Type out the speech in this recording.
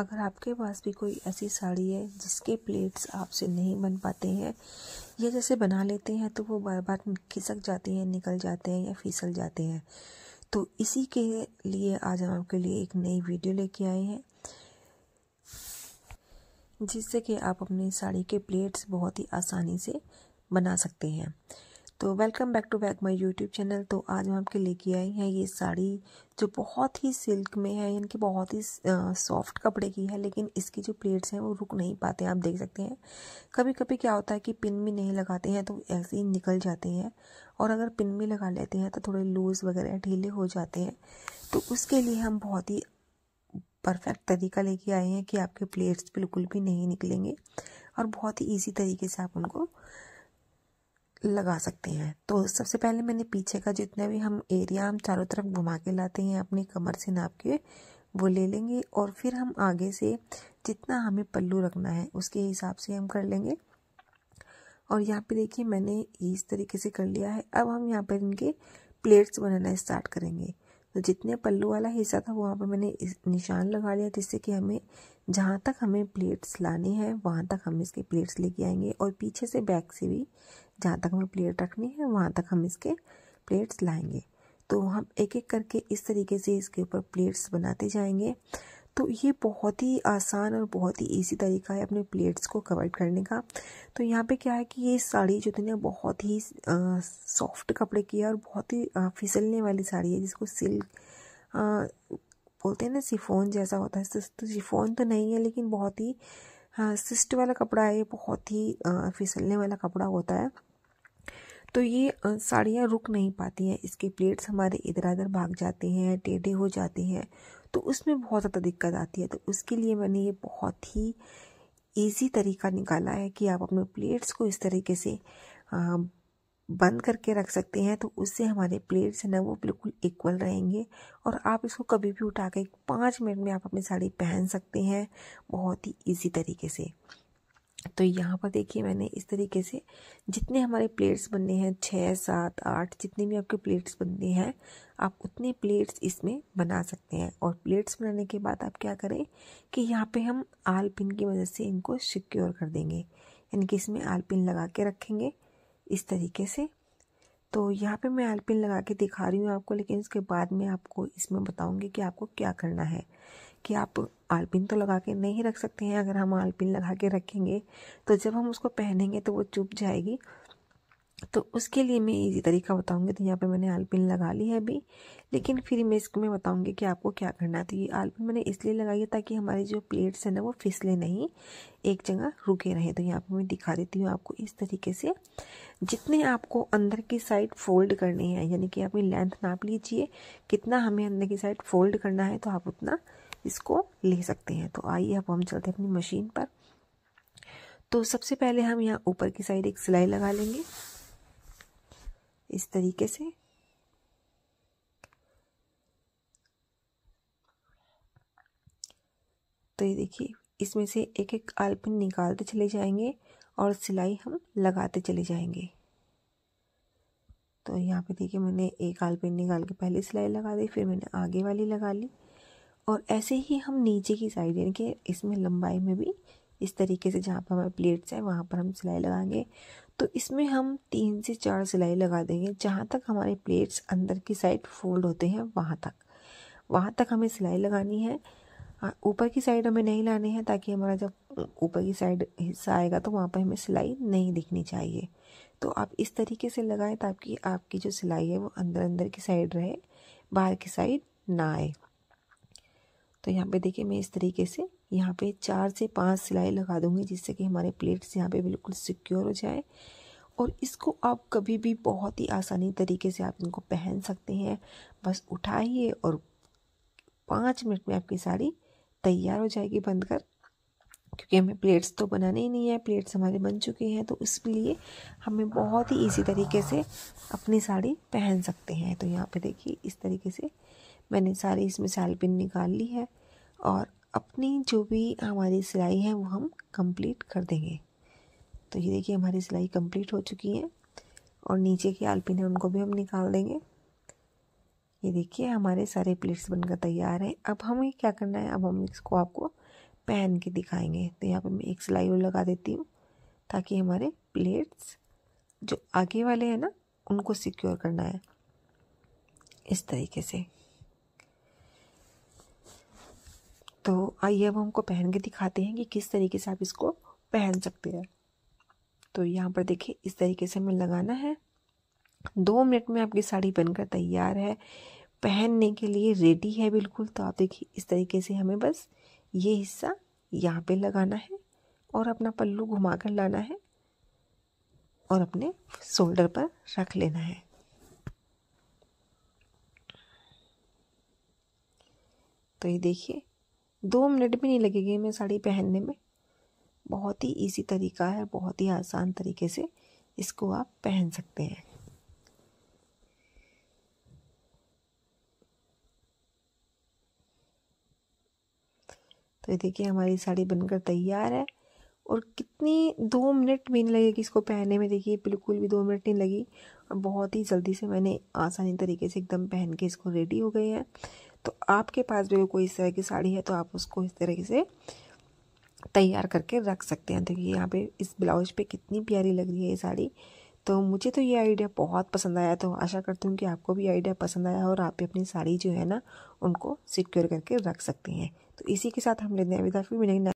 अगर आपके पास भी कोई ऐसी साड़ी है जिसके प्लेट्स आपसे नहीं बन पाते हैं या जैसे बना लेते हैं तो वो बार बार खिसक जाते हैं निकल जाते हैं या फिसल जाते हैं तो इसी के लिए आज हम आपके लिए एक नई वीडियो लेके आए हैं जिससे कि आप अपनी साड़ी के प्लेट्स बहुत ही आसानी से बना सकते हैं तो welcome back to back my YouTube channel तो आज मैं आपके लेके आई हैं ये साड़ी जो बहुत ही सिल्क में है यानी कि बहुत ही सॉफ्ट कपड़े की है लेकिन इसकी जो प्लेट्स हैं वो रुक नहीं पाते आप देख सकते हैं कभी कभी क्या होता है कि पिन भी नहीं लगाते हैं तो ऐसे ही निकल जाते हैं और अगर पिन भी लगा लेते हैं तो थोड़े लूज़ वगैरह ढीले हो जाते हैं तो उसके लिए हम बहुत ही परफेक्ट तरीका लेके आए हैं कि आपके प्लेट्स बिल्कुल भी नहीं निकलेंगे और बहुत ही ईजी तरीके से आप उनको लगा सकते हैं तो सबसे पहले मैंने पीछे का जितना भी हम एरिया हम चारों तरफ घुमा के लाते हैं अपनी कमर से नाप के वो ले लेंगे और फिर हम आगे से जितना हमें पल्लू रखना है उसके हिसाब से हम कर लेंगे और यहाँ पे देखिए मैंने इस तरीके से कर लिया है अब हम यहाँ पर इनके प्लेट्स बनाना स्टार्ट करेंगे तो जितने पल्लू वाला हिस्सा था वहाँ पर मैंने निशान लगा लिया जिससे कि हमें जहाँ तक हमें प्लेट्स लानी है वहाँ तक हम इसके प्लेट्स लेके आएंगे और पीछे से बैक से भी जहाँ तक हमें प्लेट रखनी है वहाँ तक हम इसके प्लेट्स लाएंगे तो हम एक एक करके इस तरीके से इसके ऊपर प्लेट्स बनाते जाएंगे तो ये बहुत ही आसान और बहुत ही इजी तरीका है अपने प्लेट्स को कवर करने का तो यहाँ पे क्या है कि ये साड़ी जो थी ना बहुत ही सॉफ्ट कपड़े की है और बहुत ही फिसलने वाली साड़ी है जिसको सिल्क बोलते हैं ना सिफोन जैसा होता है तो शिफोन तो, तो नहीं है लेकिन बहुत ही हाँ सिस्ट वाला कपड़ा है ये बहुत ही फिसलने वाला कपड़ा होता है तो ये साड़ियाँ रुक नहीं पाती हैं इसके प्लेट्स हमारे इधर उधर भाग जाते हैं टेढ़े हो जाते हैं तो उसमें बहुत ज़्यादा दिक्कत आती है तो उसके लिए मैंने ये बहुत ही ईजी तरीका निकाला है कि आप अपने प्लेट्स को इस तरीके से बंद करके रख सकते हैं तो उससे हमारे प्लेट्स हैं ना वो बिल्कुल इक्वल रहेंगे और आप इसको कभी भी उठा के पाँच मिनट में आप अपनी साड़ी पहन सकते हैं बहुत ही इजी तरीके से तो यहाँ पर देखिए मैंने इस तरीके से जितने हमारे प्लेट्स बनने हैं छः सात आठ जितने भी आपके प्लेट्स बनने हैं आप उतने प्लेट्स इसमें बना सकते हैं और प्लेट्स बनाने के बाद आप क्या करें कि यहाँ पे हम आल पिन की मदद से इनको सिक्योर कर देंगे यानी कि इसमें आल पिन लगा के रखेंगे इस तरीके से तो यहाँ पे मैं एल्पिन लगा के दिखा रही हूँ आपको लेकिन उसके बाद में आपको इसमें बताऊँगी कि आपको क्या करना है कि आप आलपिन तो लगा के नहीं रख सकते हैं अगर हम आलपिन लगा के रखेंगे तो जब हम उसको पहनेंगे तो वो चुप जाएगी तो उसके लिए मैं इजी तरीका बताऊंगी तो यहाँ पे मैंने आलपिन लगा ली है अभी लेकिन फिर मैं इसको मैं बताऊंगी कि आपको क्या करना है तो ये आलपिन मैंने इसलिए लगाई है ताकि हमारी जो प्लेट्स हैं ना वो फिसले नहीं एक जगह रुके रहे तो यहाँ पे मैं दिखा देती हूँ आपको इस तरीके से जितने आपको अंदर की साइड फोल्ड करने हैं यानी कि अपनी लेंथ नाप लीजिए कितना हमें अंदर की साइड फोल्ड करना है तो आप उतना इसको ले सकते हैं तो आइए अब हम चलते हैं अपनी मशीन पर तो सबसे पहले हम यहाँ ऊपर की साइड एक सिलाई लगा लेंगे इस तरीके से तो ये देखिए इसमें से एक एक आलपिन निकालते चले जाएंगे और सिलाई हम लगाते चले जाएंगे तो यहाँ पे देखिए मैंने एक आलपिन निकाल के पहले सिलाई लगा दी फिर मैंने आगे वाली लगा ली और ऐसे ही हम नीचे की साइड यानी कि इसमें लंबाई में भी इस तरीके से जहाँ पर हमारे प्लेट्स हैं वहाँ पर हम सिलाई लगाएंगे तो इसमें हम तीन से चार सिलाई लगा देंगे जहाँ तक हमारे प्लेट्स अंदर की साइड फोल्ड होते हैं वहाँ तक वहाँ तक हमें सिलाई लगानी है ऊपर की साइड हमें नहीं लाने हैं ताकि हमारा जब ऊपर की साइड हिस्सा आएगा तो वहाँ पर हमें सिलाई नहीं दिखनी चाहिए तो आप इस तरीके से लगाएं ताकि आपकी जो सिलाई है वो अंदर अंदर की साइड रहे बाहर की साइड ना आए तो यहाँ पे देखिए मैं इस तरीके से यहाँ पे चार से पांच सिलाई लगा दूंगी जिससे कि हमारे प्लेट्स यहाँ पे बिल्कुल सिक्योर हो जाए और इसको आप कभी भी बहुत ही आसानी तरीके से आप इनको पहन सकते हैं बस उठाइए और पाँच मिनट में आपकी साड़ी तैयार हो जाएगी बंद कर क्योंकि हमें प्लेट्स तो बनाने ही नहीं है प्लेट्स हमारे बन चुके हैं तो इसलिए हमें बहुत ही इजी तरीके से अपनी साड़ी पहन सकते हैं तो यहाँ पे देखिए इस तरीके से मैंने सारी इसमें पिन निकाल ली है और अपनी जो भी हमारी सिलाई है वो हम कंप्लीट कर देंगे तो ये देखिए हमारी सिलाई कंप्लीट हो चुकी है और नीचे की आलपिन है उनको भी हम निकाल देंगे ये देखिए हमारे सारे प्लेट्स बनकर तैयार हैं अब हमें क्या करना है अब हम इसको आपको पहन के दिखाएंगे तो यहाँ पे मैं एक सिलाई और लगा देती हूँ ताकि हमारे प्लेट्स जो आगे वाले हैं ना उनको सिक्योर करना है इस तरीके से तो आइए अब हमको पहन के दिखाते हैं कि किस तरीके से आप इसको पहन सकते हैं तो यहाँ पर देखिए इस तरीके से हमें लगाना है दो मिनट में आपकी साड़ी बनकर तैयार है पहनने के लिए रेडी है बिल्कुल तो आप देखिए इस तरीके से हमें बस ये हिस्सा यहाँ पे लगाना है और अपना पल्लू घुमा कर लाना है और अपने शोल्डर पर रख लेना है तो ये देखिए दो मिनट भी नहीं लगेगी हमें साड़ी पहनने में बहुत ही इजी तरीका है बहुत ही आसान तरीके से इसको आप पहन सकते हैं तो ये देखिए हमारी साड़ी बनकर तैयार है और कितनी दो मिनट भी नहीं लगेगी इसको पहनने में देखिए बिल्कुल भी दो मिनट नहीं लगी और बहुत ही जल्दी से मैंने आसानी तरीके से एकदम पहन के इसको रेडी हो गई है तो आपके पास भी कोई इस तरह की साड़ी है तो आप उसको इस तरीके से तैयार करके रख सकते हैं देखिए तो यहाँ पे इस ब्लाउज पे कितनी प्यारी लग रही है ये साड़ी तो मुझे तो ये आइडिया बहुत पसंद आया तो आशा करती हूँ कि आपको भी आइडिया पसंद आया और आप भी अपनी साड़ी जो है ना उनको सिक्योर करके रख सकते हैं तो इसी के साथ हम लेते हैं अभी फिर मिलेंगे